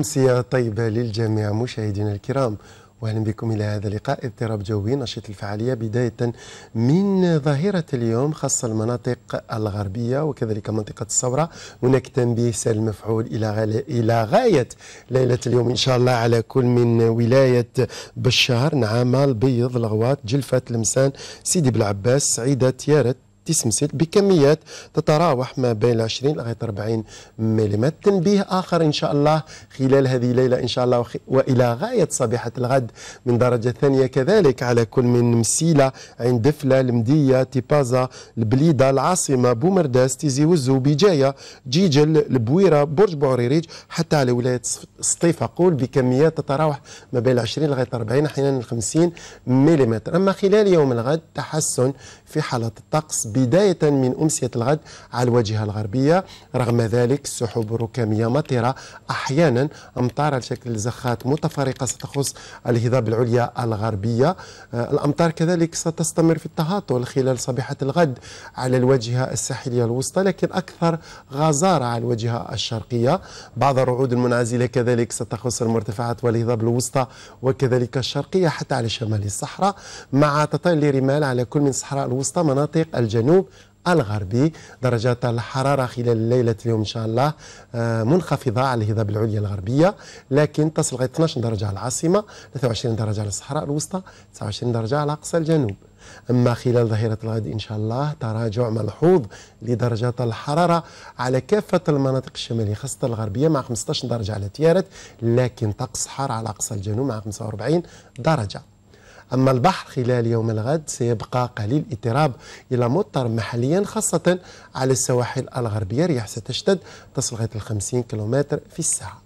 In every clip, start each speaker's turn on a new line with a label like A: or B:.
A: أمسية طيبة للجميع مشاهدينا الكرام واهلا بكم الى هذا اللقاء اضطراب جوي نشيط الفعاليه بدايه من ظاهره اليوم خاصه المناطق الغربيه وكذلك منطقه الثوره هناك تنبيه سال المفعول الى الى غايه ليله اليوم ان شاء الله على كل من ولايه بشار نعامه البيض الغوات جلفه المسان سيدي بلعباس سعيده تيارت تسمسات بكميات تتراوح ما بين 20 لغايه 40 ملم تنبيه اخر ان شاء الله خلال هذه الليله ان شاء الله والى غايه صبيحه الغد من درجه ثانيه كذلك على كل من مسيله عين دفله المديه تيبازا البليده العاصمه بومرداس تيزي وزو بجايه جيجل البويره برج بوعريريج حتى على ولايه سطيف اقول بكميات تتراوح ما بين 20 لغايه 40 احيانا 50 ملم اما خلال يوم الغد تحسن في حاله الطقس بداية من أمسية الغد على الواجهة الغربية رغم ذلك سحب ركامية مطرة أحيانا أمطار على شكل زخات متفرقة ستخص الهضاب العليا الغربية آه، الأمطار كذلك ستستمر في التهاطل خلال صبيحة الغد على الواجهة الساحلية الوسطى لكن أكثر غزارة على الواجهة الشرقية بعض الرعود المنعزلة كذلك ستخص المرتفعات والهضاب الوسطى وكذلك الشرقية حتى على شمال الصحراء مع تطلي رمال على كل من الصحراء الوسطى مناطق الجنوب الجنوب الغربي درجات الحرارة خلال الليلة اليوم إن شاء الله آه، منخفضة على الهضاب العليا الغربية لكن تصل غير 12 درجة على العاصمة 23 درجة على الصحراء الوسطى 29 درجة على أقصى الجنوب أما خلال ظهيرة الغد إن شاء الله تراجع ملحوظ لدرجات الحرارة على كافة المناطق الشمالية خاصة الغربية مع 15 درجة على تيارت لكن طقس حار على أقصى الجنوب مع 45 درجة أما البحر خلال يوم الغد سيبقى قليل اضطراب إلى مضطر محليا خاصة على السواحل الغربية رياح ستشتد تصل غاية الخمسين كيلومتر في الساعة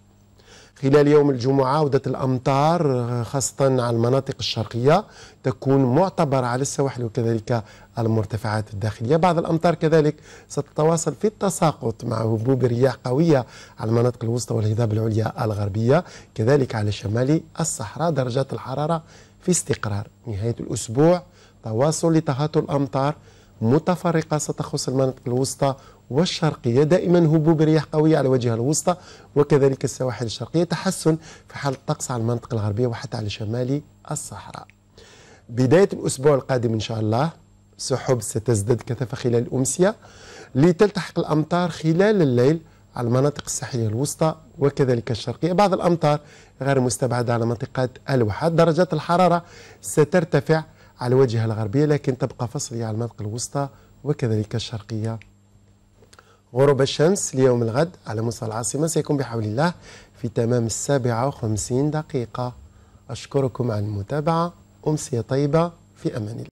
A: خلال يوم الجمعة عودة الأمطار خاصة على المناطق الشرقية تكون معتبرة على السواحل وكذلك المرتفعات الداخلية بعض الأمطار كذلك ستتواصل في التساقط مع هبوب رياح قوية على المناطق الوسطى والهضاب العليا الغربية كذلك على شمال الصحراء درجات الحرارة في استقرار نهاية الأسبوع تواصل لتهاتر الأمطار متفرقة ستخص المناطق الوسطى والشرقية دائما هبوب رياح قوية على وجه الوسطى وكذلك السواحل الشرقية تحسن في حال الطقس على المنطقة الغربية وحتى على شمال الصحراء بداية الأسبوع القادم إن شاء الله سحب ستزداد كثافة خلال الأمسية لتلتحق الأمطار خلال الليل على المناطق الساحلية الوسطى وكذلك الشرقية بعض الأمطار غير مستبعدة على منطقة الوحات درجات الحرارة سترتفع على الواجهة الغربية لكن تبقى فصلية على المنطقة الوسطى وكذلك الشرقية غروب الشمس اليوم الغد على مستوى العاصمة سيكون بحول الله في تمام السابعة وخمسين دقيقة أشكركم على المتابعة أمسية طيبة في أمان الله